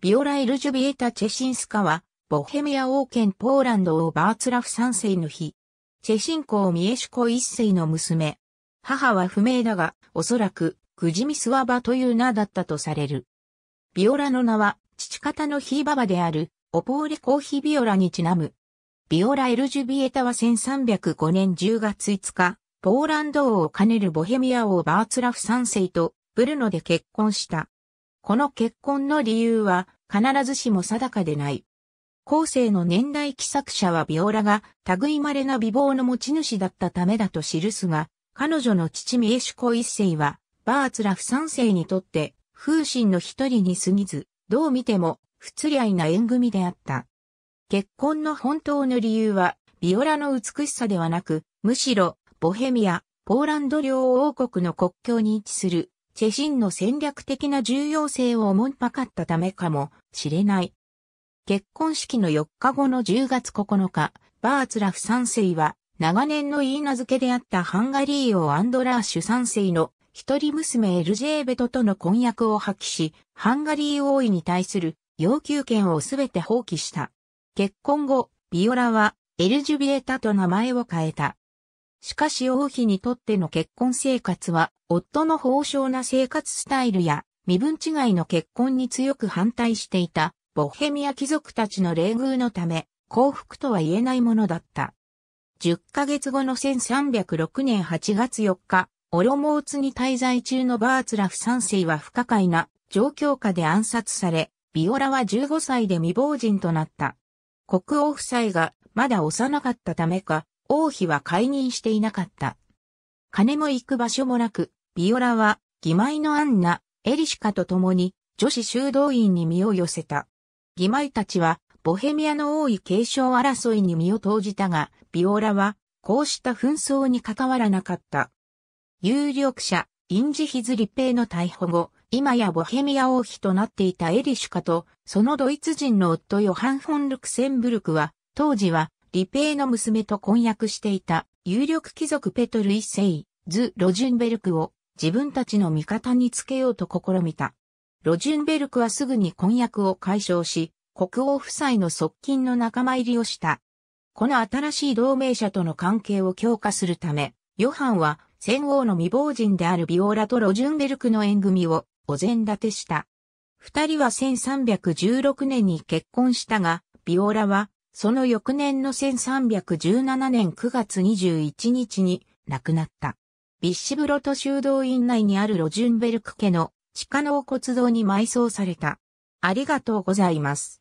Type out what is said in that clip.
ビオラ・エルジュビエタ・チェシンスカは、ボヘミア王権ポーランド王バーツラフ三世の日。チェシン公ミエシュコ一世の娘。母は不明だが、おそらく、グジミスワバという名だったとされる。ビオラの名は、父方のヒーババである、オポーレコーヒービオラにちなむ。ビオラ・エルジュビエタは1305年10月5日、ポーランド王を兼ねるボヘミア王バーツラフ三世と、ブルノで結婚した。この結婚の理由は、必ずしも定かでない。後世の年代記作者はビオラが類稀な美貌の持ち主だったためだと記すが、彼女の父ミエシュコ一世は、バーツラフ三世にとって風神の一人に過ぎず、どう見ても不釣り合いな縁組であった。結婚の本当の理由は、ビオラの美しさではなく、むしろ、ボヘミア、ポーランド領王国の国境に位置するチェシンの戦略的な重要性を思いぱかったためかもしれない。結婚式の4日後の10月9日、バーツラフ3世は長年の言い名付けであったハンガリー王アンドラーシュ3世の一人娘エルジェーベトとの婚約を破棄し、ハンガリー王位に対する要求権をすべて放棄した。結婚後、ビオラはエルジュビエタと名前を変えた。しかし王妃にとっての結婚生活は、夫の豊昇な生活スタイルや、身分違いの結婚に強く反対していた、ボヘミア貴族たちの冷遇のため、幸福とは言えないものだった。10ヶ月後の1306年8月4日、オロモーツに滞在中のバーツラフ3世は不可解な状況下で暗殺され、ビオラは15歳で未亡人となった。国王夫妻がまだ幼かったためか、王妃は解任していなかった。金も行く場所もなく、ビオラは、義妹のアンナ、エリシカと共に、女子修道院に身を寄せた。義妹たちは、ボヘミアの王位継承争いに身を投じたが、ビオラは、こうした紛争に関わらなかった。有力者、インジヒズリペイの逮捕後、今やボヘミア王妃となっていたエリシュカと、そのドイツ人の夫ヨハン・フォン・ルクセンブルクは、当時はリペイの娘と婚約していた有力貴族ペトル一世、ズ・ロジュンベルクを自分たちの味方につけようと試みた。ロジュンベルクはすぐに婚約を解消し、国王夫妻の側近の仲間入りをした。この新しい同盟者との関係を強化するため、ヨハンは戦王の未亡人であるビオラとロジュンベルクの縁組をお膳立てした。二人は1316年に結婚したが、ビオラはその翌年の1317年9月21日に亡くなった。ビッシブロト修道院内にあるロジュンベルク家の地下納骨堂に埋葬された。ありがとうございます。